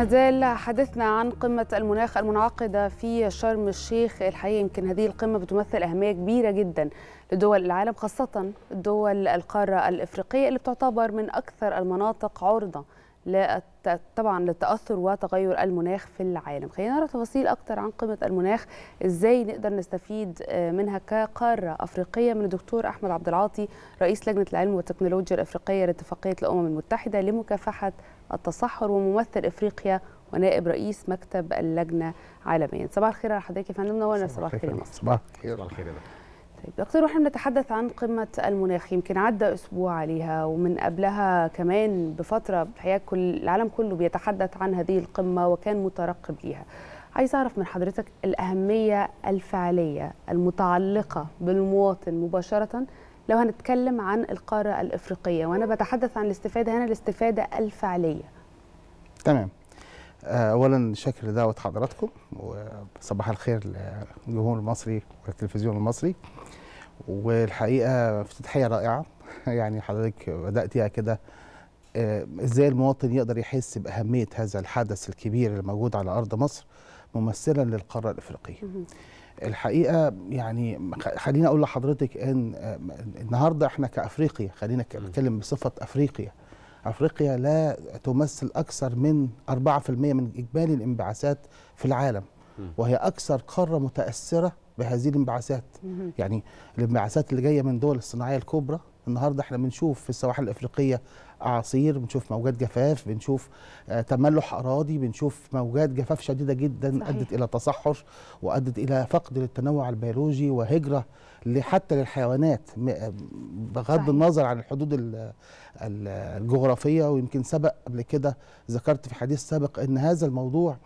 مازال حدثنا عن قمة المناخ المنعقدة في شرم الشيخ الحقيقة يمكن هذه القمة بتمثل أهمية كبيرة جدا لدول العالم خاصة دول القارة الإفريقية اللي بتعتبر من أكثر المناطق عرضة طبعا للتأثر وتغير المناخ في العالم خلينا نرى تفاصيل أكثر عن قمة المناخ إزاي نقدر نستفيد آه، منها كقارة أفريقية من الدكتور أحمد عبد العاطي رئيس لجنة العلم والتكنولوجيا الأفريقية لاتفاقية الأمم المتحدة لمكافحة التصحر وممثل افريقيا ونائب رئيس مكتب اللجنه عالميا صباح الخير على حضرتك يا فندم نورنا صباح الخير يا مصر صباح الخير طيب دكتور واحنا بنتحدث عن قمه المناخ يمكن عدى اسبوع عليها ومن قبلها كمان بفتره الحقيقه كل العالم كله بيتحدث عن هذه القمه وكان مترقب ليها عايز اعرف من حضرتك الاهميه الفعليه المتعلقه بالمواطن مباشره لو هنتكلم عن القارة الإفريقية وأنا بتحدث عن الاستفادة هنا الاستفادة الفعلية تمام آه، اولا شكر لدعوه حضراتكم وصباح الخير للجمهور المصري والتلفزيون المصري والحقيقه افتتاحيه رائعه يعني حضرتك بداتيها كده آه، ازاي المواطن يقدر يحس باهميه هذا الحدث الكبير اللي موجود على ارض مصر ممثلا للقاره الافريقيه الحقيقه يعني خليني اقول لحضرتك ان آه، النهارده احنا كافريقيا خلينا نتكلم بصفه افريقيا افريقيا لا تمثل اكثر من 4% من اجمالي الانبعاثات في العالم وهي اكثر قاره متاثره بهذه الانبعاثات يعني الانبعاثات اللي جايه من دول الصناعيه الكبرى النهارده احنا بنشوف في السواحل الافريقيه اعاصير بنشوف موجات جفاف بنشوف آه، تملح اراضي بنشوف موجات جفاف شديده جدا صحيح. ادت الى تصحر وادت الى فقد للتنوع البيولوجي وهجره حتى للحيوانات بغض صحيح. النظر عن الحدود الجغرافيه ويمكن سبق قبل كده ذكرت في حديث سابق ان هذا الموضوع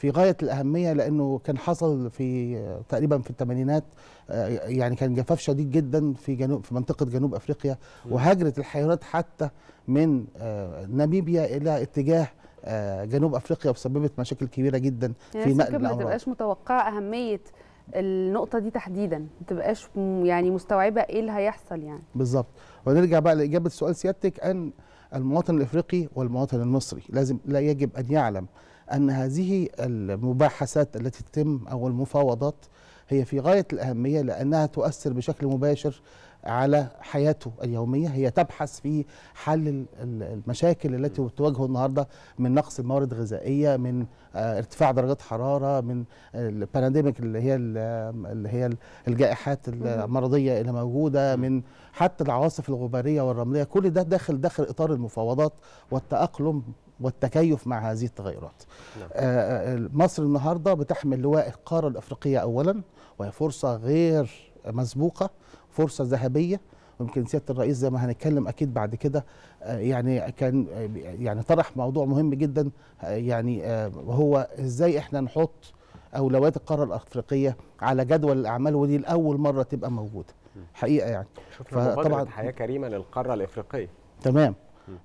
في غايه الاهميه لانه كان حصل في تقريبا في الثمانينات آه، يعني كان جفاف شديد جدا في جنوب في منطقه جنوب افريقيا وهجرت الحيوانات حتى من آه، ناميبيا الى اتجاه آه، جنوب افريقيا وسببت مشاكل كبيره جدا يعني في نقل الامراض ما تبقاش متوقعه اهميه النقطه دي تحديدا ما تبقاش يعني مستوعبه ايه اللي هيحصل يعني بالظبط ونرجع بقى لاجابه سؤال سيادتك ان المواطن الافريقي والمواطن المصري لازم لا يجب ان يعلم أن هذه المباحثات التي تتم أو المفاوضات هي في غاية الأهمية لأنها تؤثر بشكل مباشر على حياته اليومية هي تبحث في حل المشاكل التي تواجهه النهاردة من نقص الموارد الغذائية من آه، ارتفاع درجات حرارة من البانديميك اللي هي اللي هي الجائحات المرضية اللي موجودة من حتى العواصف الغبارية والرملية كل ده داخل داخل إطار المفاوضات والتأقلم والتكيف مع هذه التغيرات نعم. آه، آه، مصر النهاردة بتحمل لواء القارة الأفريقية أولا وهي فرصة غير مسبوقة فرصة ذهبية ويمكن سياده الرئيس زي ما هنتكلم اكيد بعد كده آه، يعني كان يعني طرح موضوع مهم جدا يعني وهو ازاي احنا نحط اولويات القاره الافريقيه على جدول الاعمال ودي لاول مره تبقى موجوده حقيقه يعني شكرا فطبعا حياه كريمه للقاره الافريقيه تمام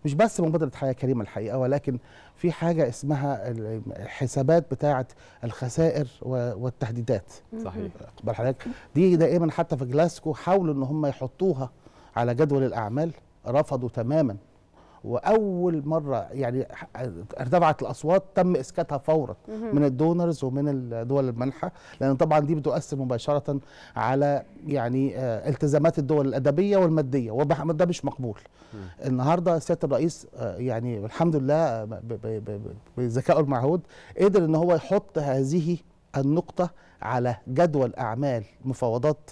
مش بس مبادره حياه كريمه الحقيقه ولكن في حاجه اسمها الحسابات بتاعه الخسائر والتهديدات صحيح دي دائما حتى في جلاسكو حاولوا ان هم يحطوها على جدول الاعمال رفضوا تماما واول مره يعني ارتفعت الاصوات تم اسكاتها فورا من الدونرز ومن الدول المانحه لان طبعا دي بتؤثر مباشره على يعني آه، التزامات الدول الادبيه والماديه وده مش مقبول النهارده سياده الرئيس آه، يعني الحمد لله آه، بذكائه المعهود قدر ان هو يحط هذه النقطه على جدول اعمال مفاوضات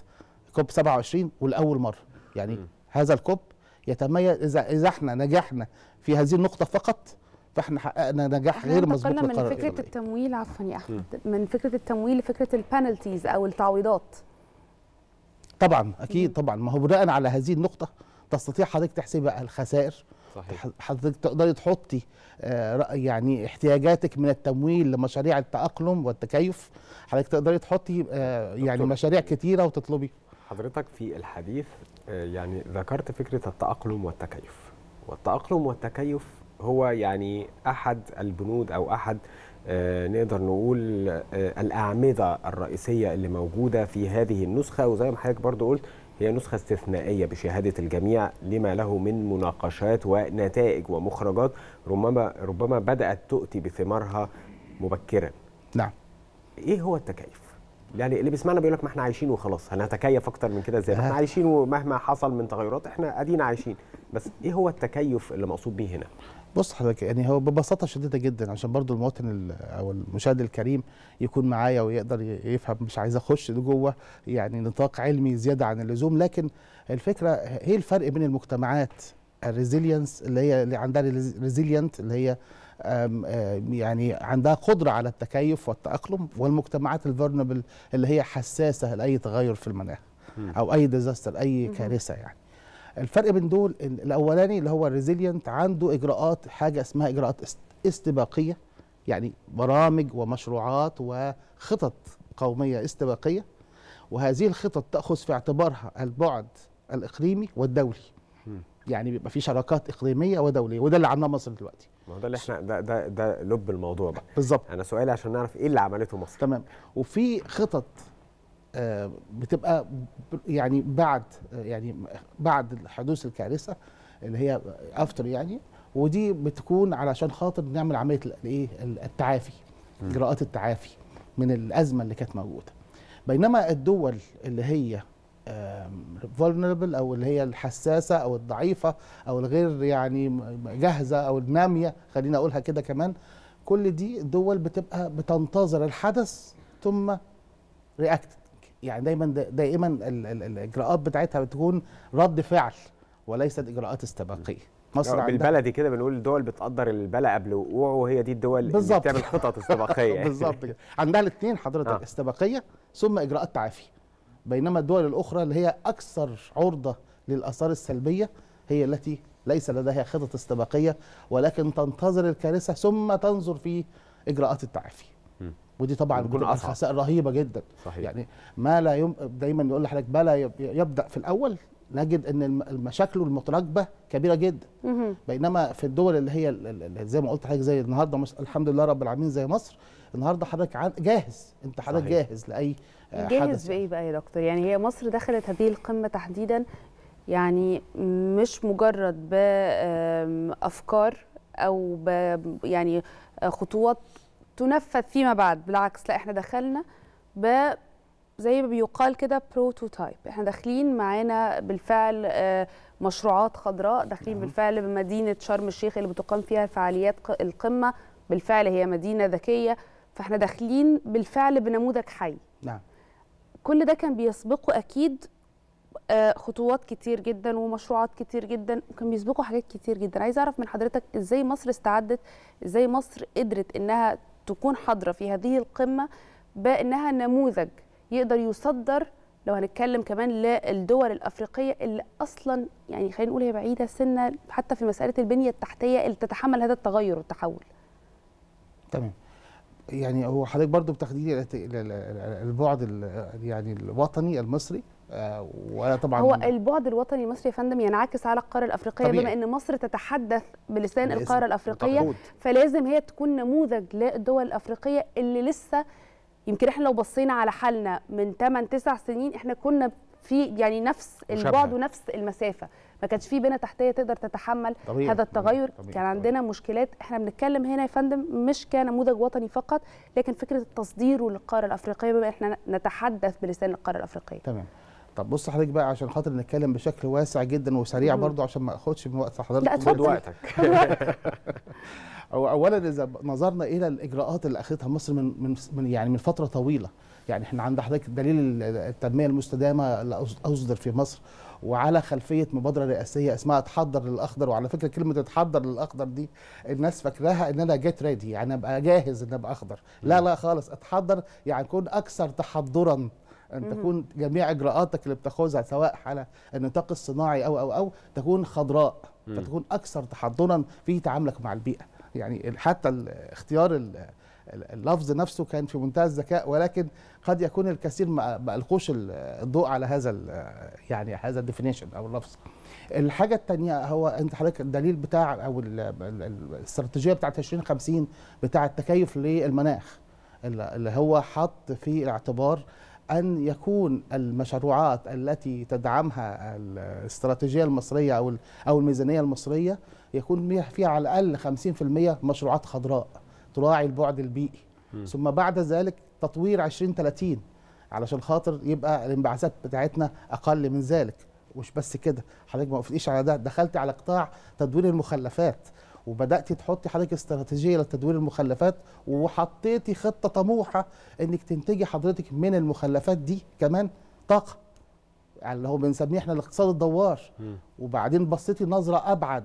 كوب 27 ولاول مره يعني هذا الكوب يتميز اذا اذا احنا نجحنا في هذه النقطه فقط فاحنا حققنا نجاح غير مسبوق من فكره التمويل عفوا يا احمد من فكره التمويل لفكره البانلتيز او التعويضات طبعا اكيد طبعا ما هو بناء على هذه النقطه تستطيع حضرتك تحسب الخسائر صحيح. حضرتك تقدري تحطي آه، يعني احتياجاتك من التمويل لمشاريع التاقلم والتكيف حضرتك تقدري تحطي آه، يعني مشاريع كثيره وتطلبي حضرتك في الحديث آه، يعني ذكرت فكرة التأقلم والتكيف والتأقلم والتكيف هو يعني أحد البنود أو أحد آه، نقدر نقول آه، الأعمدة الرئيسية اللي موجودة في هذه النسخة وزي ما حضرتك برضو قلت هي نسخة استثنائية بشهادة الجميع لما له من مناقشات ونتائج ومخرجات ربما ربما بدأت تؤتي بثمارها مبكرا نعم إيه هو التكيف؟ يعني اللي بيسمعنا بيقول لك ما احنا عايشين وخلاص هنتكيف اكتر من كده ازاي احنا عايشين ومهما حصل من تغيرات احنا ادينا عايشين بس ايه هو التكيف اللي مقصود بيه هنا بص حضرتك يعني هو ببساطه شديده جدا عشان برضو المواطن او المشاهد الكريم يكون معايا ويقدر يفهم مش عايز اخش جوه يعني نطاق علمي زياده عن اللزوم لكن الفكره ايه الفرق بين المجتمعات الريزيلينس اللي هي اللي عندها ريزيلينت اللي هي أه، يعني عندها قدره على التكيف والتاقلم والمجتمعات الفيرنبل اللي هي حساسه لاي تغير في المناخ او اي ديزاستر اي كارثه يعني الفرق بين دول الاولاني اللي هو الريزيلينت عنده اجراءات حاجه اسمها اجراءات استباقيه يعني برامج ومشروعات وخطط قوميه استباقيه وهذه الخطط تاخذ في اعتبارها البعد الاقليمي والدولي يعني بيبقى في شراكات اقليميه ودوليه وده اللي عملناه مصر دلوقتي ما هو ده اللي احنا ده ده ده لب الموضوع بقى بالظبط يعني انا سؤالي عشان نعرف ايه اللي عملته مصر تمام وفي خطط آه، بتبقى يعني بعد يعني بعد حدوث الكارثه اللي هي افتر يعني ودي بتكون علشان خاطر نعمل عمليه الايه التعافي اجراءات التعافي من الازمه اللي كانت موجوده بينما الدول اللي هي فولنربل او اللي هي الحساسه او الضعيفه او الغير يعني جاهزه او الناميه خلينا اقولها كده كمان كل دي دول بتبقى بتنتظر الحدث ثم رياكت يعني دايما دائما الاجراءات بتاعتها بتكون رد فعل وليست اجراءات استباقيه مصر آه، بالبلدي كده بنقول دول بتقدر البلا قبل وقوعه وهي دي الدول بالزبط. اللي بتعمل خطط استباقيه بالظبط كده عندها الاثنين حضرتك آه. استباقيه ثم اجراءات تعافي بينما الدول الأخرى اللي هي أكثر عرضة للآثار السلبية هي التي ليس لديها خطط استباقية ولكن تنتظر الكارثة ثم تنظر في إجراءات التعافي ودي طبعا خسائر رهيبه جدا صحيح. يعني ما لا يم... دايما يقول لحضرتك ما لا يبدا في الاول نجد ان المشاكل المتراكبه كبيره جدا بينما في الدول اللي هي اللي زي ما قلت حضرتك زي النهارده مش الحمد لله رب العالمين زي مصر النهارده حضرتك جاهز انت حضرتك جاهز لاي آه، حدث جاهز بايه بقى يا دكتور يعني هي مصر دخلت هذه القمه تحديدا يعني مش مجرد بافكار او ب يعني خطوات تنفذ فيما بعد بالعكس لا احنا دخلنا ب زي ما بيقال كده بروتوتايب احنا داخلين معانا بالفعل آه، مشروعات خضراء داخلين نعم. بالفعل بمدينه شرم الشيخ اللي بتقام فيها فعاليات القمه بالفعل هي مدينه ذكيه فاحنا داخلين بالفعل بنموذج حي نعم كل ده كان بيسبقه اكيد آه، خطوات كتير جدا ومشروعات كتير جدا وكان بيسبقه حاجات كتير جدا عايز اعرف من حضرتك ازاي مصر استعدت ازاي مصر قدرت انها تكون حاضره في هذه القمه بانها نموذج يقدر يصدر لو هنتكلم كمان للدول الافريقيه اللي اصلا يعني خلينا نقول هي بعيده سنه حتى في مساله البنيه التحتيه اللي تتحمل هذا التغير والتحول. تمام. يعني هو حضرتك برضه الى البعد يعني الوطني المصري آه، ولا طبعا هو البعد الوطني المصري يا فندم ينعكس على القاره الافريقيه طبيعي. بما ان مصر تتحدث بلسان القاره الافريقيه فلازم هي تكون نموذج للدول الافريقيه اللي لسه يمكن احنا لو بصينا على حالنا من 8 9 سنين احنا كنا في يعني نفس البعد ونفس المسافه ما كانش في بنى تحتيه تقدر تتحمل طبيعي. هذا التغير طبيعي. كان عندنا طبيعي. مشكلات احنا بنتكلم هنا يا فندم مش كنموذج وطني فقط لكن فكره التصدير للقاره الافريقيه بما احنا نتحدث بلسان القاره الافريقيه تمام طب بص حضرتك بقى عشان خاطر نتكلم بشكل واسع جدا وسريع برضه عشان ما اخدش من وقت حضرتك خد وقتك اولا اذا نظرنا الى الاجراءات اللي اخذتها مصر من من يعني من فتره طويله يعني احنا عند حضرتك دليل التنميه المستدامه اللي اصدر في مصر وعلى خلفيه مبادره رئاسيه اسمها اتحضر للاخضر وعلى فكره كلمه اتحضر للاخضر دي الناس فاكراها ان انا جيت ريدي يعني ابقى جاهز ان ابقى اخضر لا لا خالص اتحضر يعني اكون اكثر تحضرا ان تكون جميع اجراءاتك اللي بتاخذها سواء على النطاق الصناعي او او او تكون خضراء فتكون اكثر تحضرا في تعاملك مع البيئه يعني حتى اختيار اللفظ نفسه كان في منتهى الذكاء ولكن قد يكون الكثير ما القوش الضوء على هذا يعني هذا الديفينيشن او اللفظ الحاجه الثانيه هو انت حضرتك الدليل بتاع او الاستراتيجيه بتاعه 2050 بتاع التكيف للمناخ اللي هو حط في الاعتبار أن يكون المشروعات التي تدعمها الاستراتيجية المصرية أو أو الميزانية المصرية يكون فيها على الأقل 50% مشروعات خضراء تراعي البعد البيئي م. ثم بعد ذلك تطوير 2030 علشان خاطر يبقى الانبعاثات بتاعتنا أقل من ذلك مش بس كده حضرتك ما وقفتيش على ده دخلت على قطاع تدوير المخلفات وبداتي تحطي حضرتك استراتيجيه لتدوير المخلفات وحطيتي خطه طموحه انك تنتجي حضرتك من المخلفات دي كمان طاقه يعني اللي هو بنسميه احنا الاقتصاد الدوار وبعدين بصيتي نظره ابعد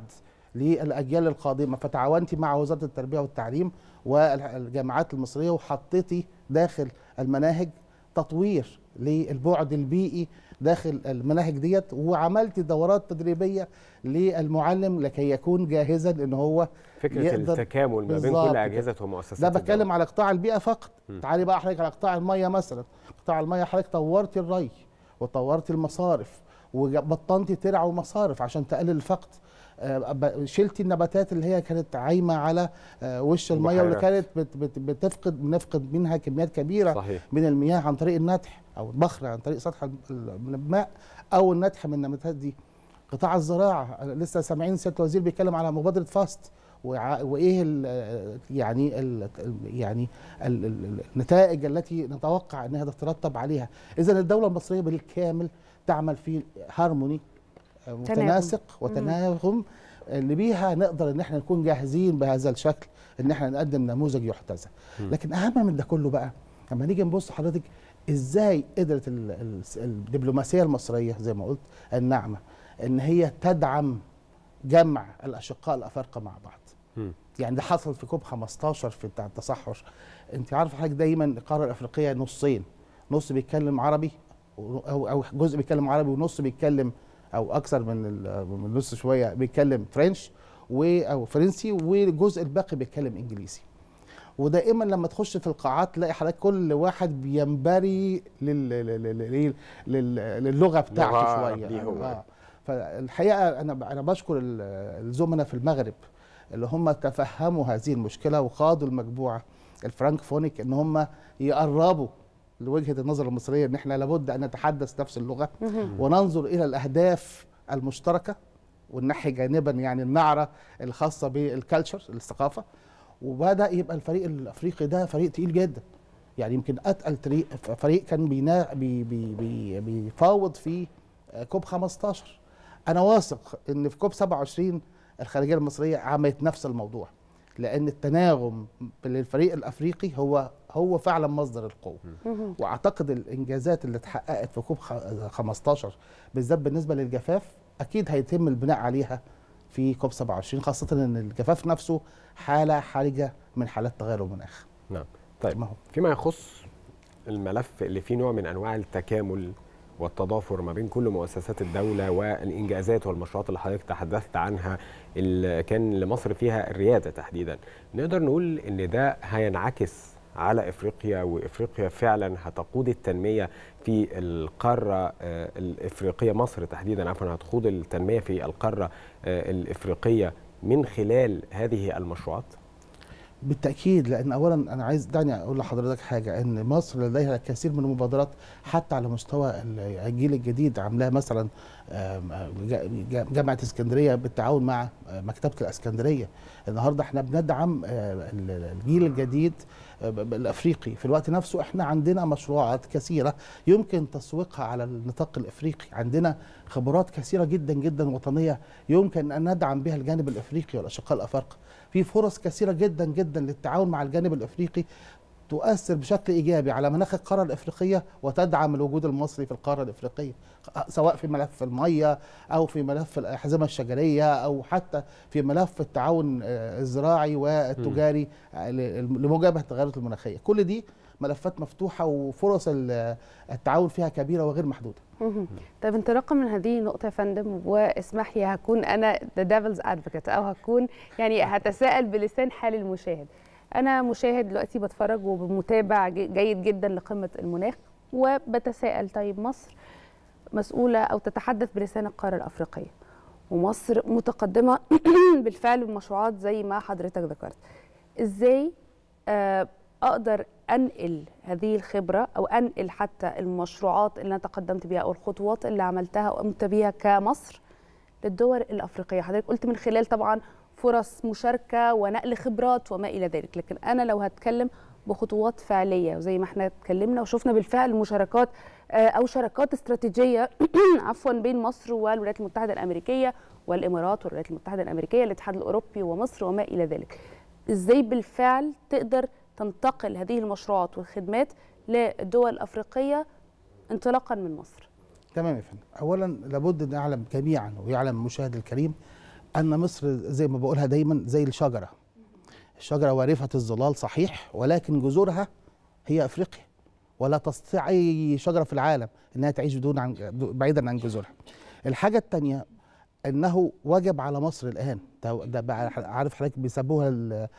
للاجيال القادمه فتعاونتي مع وزاره التربيه والتعليم والجامعات المصريه وحطيتي داخل المناهج تطوير للبعد البيئي داخل المناهج ديت وعملت دورات تدريبيه للمعلم لكي يكون جاهزا ان هو فكره يقدر التكامل ما بين كل اجهزه ومؤسسات ده بتكلم على قطاع البيئه فقط تعالي بقى حضرتك على قطاع الميه مثلا قطاع الميه حضرتك طورت الري وطورت المصارف وبطنت ترع ومصارف عشان تقلل الفقد آه، شلت النباتات اللي هي كانت عايمه على آه، وش الميه واللي كانت بتفقد بنفقد منها كميات كبيره صحيح. من المياه عن طريق النتح او البخر عن طريق سطح الماء او النتح من النباتات دي قطاع الزراعه لسه سامعين سياده الوزير بيتكلم على مبادره فاست وايه الـ يعني الـ يعني الـ النتائج التي نتوقع انها تترتب عليها اذا الدوله المصريه بالكامل تعمل في هارموني متناسق وتناغم اللي بيها نقدر ان احنا نكون جاهزين بهذا الشكل ان احنا نقدم نموذج يحتذى لكن اهم من ده كله بقى لما نيجي نبص حضرتك ازاي قدرت الدبلوماسيه المصريه زي ما قلت الناعمه ان هي تدعم جمع الاشقاء الافارقه مع بعض م. يعني ده حصل في كوب 15 في بتاع التصحر انت عارف حضرتك دايما القاره الافريقيه نصين نص بيتكلم عربي او جزء بيتكلم عربي ونص بيتكلم او اكثر من من النص شويه بيتكلم فرنش و او فرنسي والجزء الباقي بيتكلم انجليزي ودائما لما تخش في القاعات تلاقي حضرتك كل واحد بينبري لل... لل... لل... للغه بتاعته شويه آه. فالحقيقه انا انا بشكر الزملاء في المغرب اللي هم تفهموا هذه المشكله وقادوا المجموعه الفرانكفونيك ان هم يقربوا لوجهه النظر المصريه ان احنا لابد ان نتحدث نفس اللغه وننظر الى الاهداف المشتركه وننحي جانبا يعني النعره الخاصه بالكالتشر الثقافه وبدا يبقى الفريق الافريقي ده فريق تقيل جدا يعني يمكن اتقل فريق كان بينا بي بي بي بيفاوض في كوب 15 انا واثق ان في كوب 27 الخارجيه المصريه عملت نفس الموضوع لان التناغم للفريق الافريقي هو هو فعلا مصدر القوه واعتقد الانجازات اللي اتحققت في كوب 15 بالذات بالنسبه للجفاف اكيد هيتم البناء عليها في كوب 27 خاصه ان الجفاف نفسه حاله حرجه من حالات تغير المناخ نعم طيب هو. فيما يخص الملف اللي فيه نوع من انواع التكامل والتضافر ما بين كل مؤسسات الدولة والإنجازات والمشروعات اللي حضرتك تحدثت عنها اللي كان لمصر فيها الريادة تحديدا نقدر نقول إن ده هينعكس على افريقيا وافريقيا فعلا هتقود التنميه في القاره آه، الافريقيه مصر تحديدا عفوا هتقود التنميه في القاره آه، الافريقيه من خلال هذه المشروعات؟ بالتاكيد لان اولا انا عايز دعني اقول لحضرتك حاجه ان مصر لديها الكثير من المبادرات حتى على مستوى الجيل الجديد عاملاه مثلا جامعه اسكندريه بالتعاون مع مكتبه الاسكندريه النهارده احنا بندعم آه، الجيل الجديد آه، الافريقي في الوقت نفسه احنا عندنا مشروعات كثيره يمكن تسويقها على النطاق الافريقي عندنا خبرات كثيره جدا جدا وطنيه يمكن ان ندعم بها الجانب الافريقي والاشقاء الافارقه في فرص كثيره جدا جدا للتعاون مع الجانب الافريقي تؤثر بشكل ايجابي على مناخ القاره الافريقيه وتدعم الوجود المصري في القاره الافريقيه سواء في ملف الميه او في ملف الاحزمه الشجريه او حتى في ملف التعاون آه، الزراعي والتجاري آه، لمجابهه التغيرات المناخيه كل دي ملفات مفتوحه وفرص التعاون فيها كبيره وغير محدوده طيب انطلاقا من هذه النقطة يا فندم واسمح لي هكون أنا ذا ديفلز ادفوكيت أو هكون يعني هتساءل بلسان حال المشاهد أنا مشاهد دلوقتي بتفرج ومتابع جيد جدا لقمة المناخ وبتساءل طيب مصر مسؤولة أو تتحدث بلسان القارة الأفريقية ومصر متقدمة بالفعل بمشروعات زي ما حضرتك ذكرت إزاي آه اقدر انقل هذه الخبره او انقل حتى المشروعات اللي انا تقدمت بيها او الخطوات اللي عملتها وقمت بيها كمصر للدول الافريقيه حضرتك قلت من خلال طبعا فرص مشاركه ونقل خبرات وما الى ذلك لكن انا لو هتكلم بخطوات فعليه وزي ما احنا اتكلمنا وشفنا بالفعل مشاركات آه، او شراكات استراتيجيه عفوا بين مصر والولايات المتحده الامريكيه والامارات والولايات المتحده الامريكيه الاتحاد الاوروبي ومصر وما الى ذلك ازاي بالفعل تقدر تنتقل هذه المشروعات والخدمات للدول الأفريقية انطلاقا من مصر تمام يا فندم أولا لابد أن نعلم جميعا ويعلم المشاهد الكريم أن مصر زي ما بقولها دايما زي الشجرة الشجرة وارفة الظلال صحيح ولكن جذورها هي أفريقيا ولا تستطيع أي شجرة في العالم أنها تعيش بدون عن بعيدا عن جذورها الحاجة الثانية أنه وجب على مصر الآن ده, ده عارف حضرتك بيسموها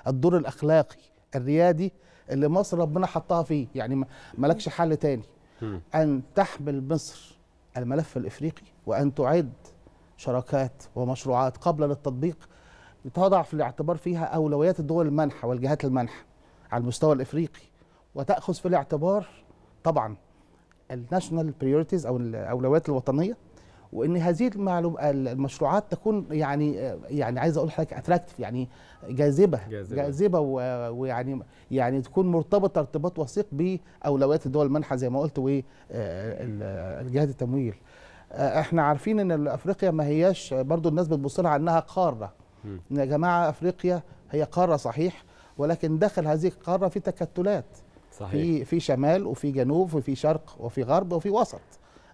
الدور الأخلاقي الريادي اللي مصر ربنا حطها فيه يعني مالكش حل تاني أن تحمل مصر الملف الإفريقي وأن تعد شراكات ومشروعات قبل للتطبيق تضع في الاعتبار فيها أولويات الدول المانحة والجهات المانحة على المستوى الإفريقي وتأخذ في الاعتبار طبعا الناشونال بريورتيز أو الأولويات الوطنية وان هذه المعلوم المشروعات تكون يعني يعني عايز اقول لحضرتك اتراكتيف يعني جاذبه جاذبه, جاذبة ويعني يعني تكون مرتبطه ارتباط وثيق باولويات الدول المانحه زي ما قلت وجهات التمويل احنا عارفين ان افريقيا ما هياش برضو الناس بتبص لها انها قاره يا جماعه افريقيا هي قاره صحيح ولكن داخل هذه القاره في تكتلات صحيح. في في شمال وفي جنوب وفي شرق وفي غرب وفي وسط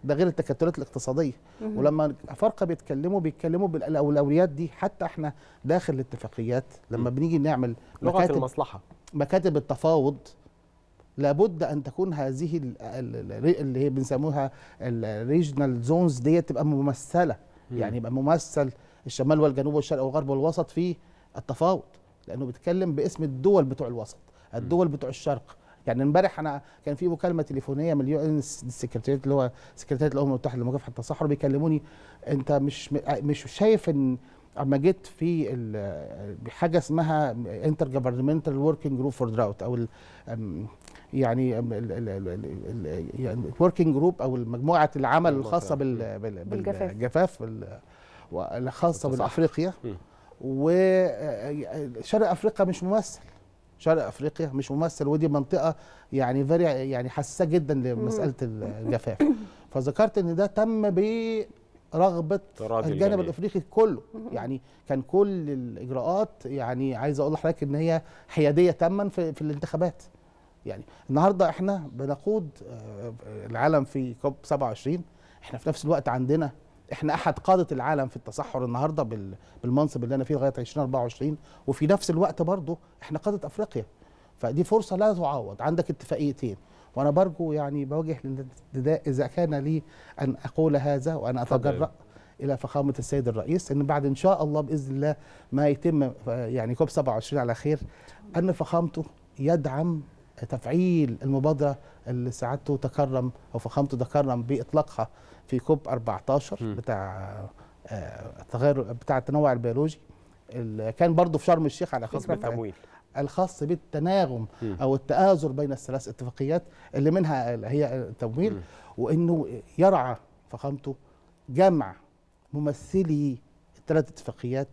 ده غير التكتلات الاقتصاديه ولما فرقه بيتكلموا بيتكلموا بالاولويات دي حتى احنا داخل الاتفاقيات لما بنيجي نعمل لغه المصلحه مكاتب التفاوض لابد ان تكون هذه اللي هي بنسموها الريجنال زونز دي تبقى ممثله يعني يبقى ممثل الشمال والجنوب والشرق والغرب والوسط في التفاوض لانه بيتكلم باسم الدول بتوع الوسط الدول بتوع الشرق يعني امبارح انا كان في مكالمه تليفونيه من اليو ان السكرتيريات اللي هو سكرتيريه الامم المتحده لمكافحه التصحر بيكلموني انت مش مش شايف ان اما جيت في حاجه اسمها انتر جفرمنتال وركينج جروب فور دراوت او يعني يعني وركينج جروب او مجموعه العمل الخاصه بالجفاف الخاصه بالافريقيا وشرق افريقيا مش ممثل شرق افريقيا مش ممثل ودي منطقه يعني فيري يعني حساسه جدا لمساله الجفاف فذكرت ان ده تم برغبه الجانب الجميل. الافريقي كله يعني كان كل الاجراءات يعني عايز اقول لحضرتك ان هي حياديه تاما في, في الانتخابات يعني النهارده احنا بنقود آه، العالم في كوب 27 احنا في نفس الوقت عندنا احنا احد قاده العالم في التصحر النهارده بالمنصب اللي انا فيه لغايه 2024 وفي نفس الوقت برضه احنا قاده افريقيا فدي فرصه لا تعوض عندك اتفاقيتين وانا برجو يعني بوجه للنداء اذا كان لي ان اقول هذا وانا اتجرأ الى فخامه السيد الرئيس ان بعد ان شاء الله باذن الله ما يتم يعني كوب 27 على خير ان فخامته يدعم تفعيل المبادره اللي سعادته تكرم او فخامته تكرم باطلاقها في كوب 14 م. بتاع التغير آه، بتاع التنوع البيولوجي اللي كان برضه في شرم الشيخ على خاص بالتمويل الخاص بالتناغم م. او التآزر بين الثلاث اتفاقيات اللي منها هي التمويل م. وانه يرعى فخامته جمع ممثلي الثلاث اتفاقيات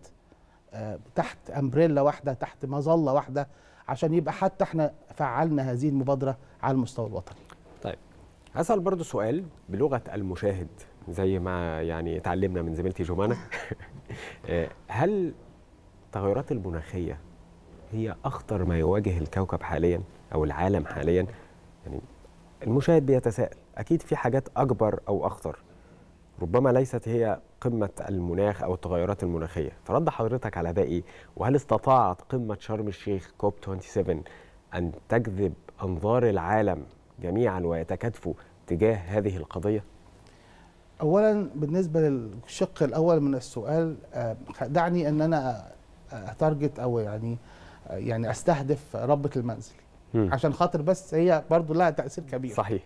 آه، تحت امبريلا واحده تحت مظله واحده عشان يبقى حتى احنا فعلنا هذه المبادره على المستوى الوطني طيب هسال برضو سؤال بلغه المشاهد زي ما يعني اتعلمنا من زميلتي جومانا آه، هل التغيرات المناخيه هي اخطر ما يواجه الكوكب حاليا او العالم حاليا يعني المشاهد بيتساءل اكيد في حاجات اكبر او اخطر ربما ليست هي قمة المناخ أو التغيرات المناخية فرد حضرتك على ده إيه؟ وهل استطاعت قمة شرم الشيخ كوب 27 أن تجذب أنظار العالم جميعا ويتكاتفوا تجاه هذه القضية؟ أولا بالنسبة للشق الأول من السؤال آه، دعني أن أنا آه، أتارجت أو يعني آه، يعني أستهدف ربة المنزل عشان خاطر بس هي برضو لها تأثير كبير صحيح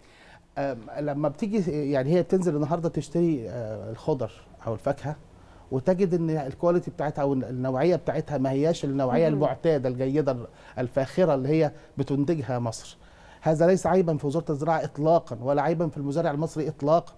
لما بتيجي يعني هي بتنزل النهارده تشتري آه، الخضر او الفاكهه وتجد ان الكواليتي بتاعتها او النوعيه بتاعتها ما هياش النوعيه المعتاده الجيده الفاخره اللي هي بتنتجها مصر. هذا ليس عيبا في وزاره الزراعه اطلاقا ولا عيبا في المزارع المصري اطلاقا.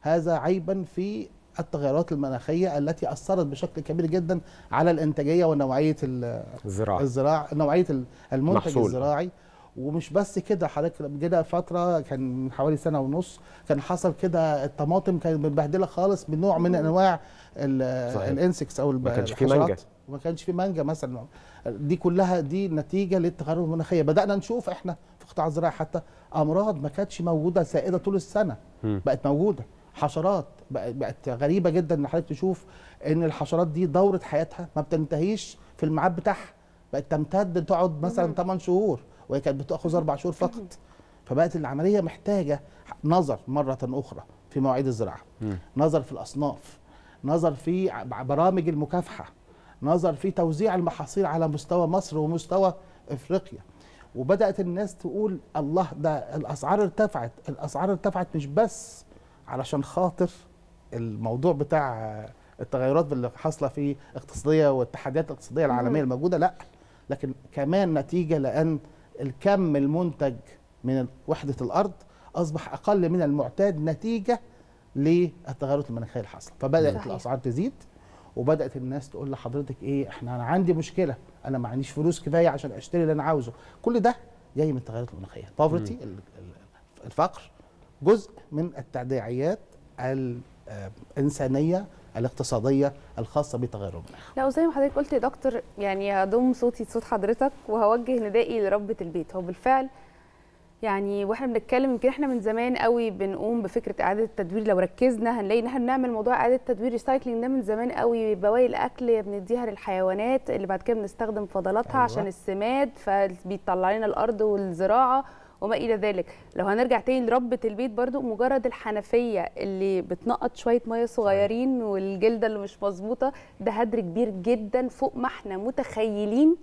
هذا عيبا في التغيرات المناخيه التي اثرت بشكل كبير جدا على الانتاجيه ونوعيه الزراعه الزراعه نوعيه المنتج محصول. الزراعي ومش بس كده حضرتك جينا فتره كان من حوالي سنه ونص كان حصل كده الطماطم كانت متبهدله خالص من نوع من انواع الانسكس او ما كانش في مانجا وما كانش في مانجا مثلا دي كلها دي نتيجه للتغيرات المناخيه بدانا نشوف احنا في قطاع الزراعه حتى امراض ما كانتش موجوده سائده طول السنه م. بقت موجوده حشرات بقت غريبه جدا ان حضرتك تشوف ان الحشرات دي دوره حياتها ما بتنتهيش في الميعاد بتاعها بقت تمتد تقعد مثلا 8 شهور وهي كانت بتاخذ اربع شهور فقط فبقت العمليه محتاجه نظر مره اخرى في مواعيد الزراعه نظر في الاصناف نظر في برامج المكافحه نظر في توزيع المحاصيل على مستوى مصر ومستوى افريقيا وبدات الناس تقول الله ده الاسعار ارتفعت الاسعار ارتفعت مش بس علشان خاطر الموضوع بتاع التغيرات اللي حاصله في اقتصاديه والتحديات الاقتصاديه العالميه الموجوده لا لكن كمان نتيجه لان الكم المنتج من وحدة الأرض أصبح أقل من المعتاد نتيجة للتغيرات المناخية اللي حصلت فبدأت صحيح. الأسعار تزيد وبدأت الناس تقول لحضرتك إيه إحنا أنا عندي مشكلة أنا ما عنديش فلوس كفاية عشان أشتري اللي أنا عاوزه كل ده جاي من التغيرات المناخية بوفرتي الفقر جزء من التداعيات آه، الإنسانية الاقتصاديه الخاصه بتغير المناخ. لا وزي ما حضرتك قلت يا دكتور يعني هضم صوتي لصوت حضرتك وهوجه ندائي لربه البيت هو بالفعل يعني واحنا بنتكلم يمكن احنا من زمان قوي بنقوم بفكره اعاده التدوير لو ركزنا هنلاقي ان احنا بنعمل موضوع اعاده التدوير ريسايكلينج ده من زمان قوي بواقي الاكل بنديها للحيوانات اللي بعد كده بنستخدم فضلاتها أيوة. عشان السماد فبيطلع لنا الارض والزراعه وما الى ذلك لو هنرجع تاني لربة البيت برضو مجرد الحنفيه اللي بتنقط شويه ميه صغيرين والجلده اللي مش مظبوطه ده هدر كبير جدا فوق ما احنا متخيلين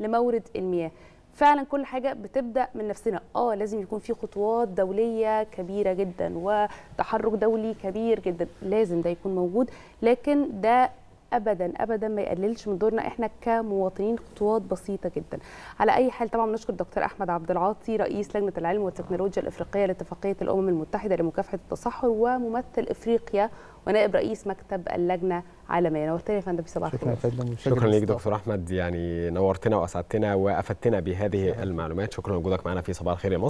لمورد المياه فعلا كل حاجه بتبدا من نفسنا اه لازم يكون في خطوات دوليه كبيره جدا وتحرك دولي كبير جدا لازم ده يكون موجود لكن ده ابدا ابدا ما يقللش من دورنا احنا كمواطنين خطوات بسيطه جدا على اي حال طبعا بنشكر الدكتور احمد عبد العاطي رئيس لجنه العلم والتكنولوجيا الافريقيه لاتفاقيه الامم المتحده لمكافحه التصحر وممثل افريقيا ونائب رئيس مكتب اللجنه عالميا نورتنا يا فندم صباح الخير شكرا, شكرا ليك دكتور احمد يعني نورتنا واسعدتنا وافدتنا بهذه المعلومات شكرا لوجودك معنا في صباح الخير يا مصر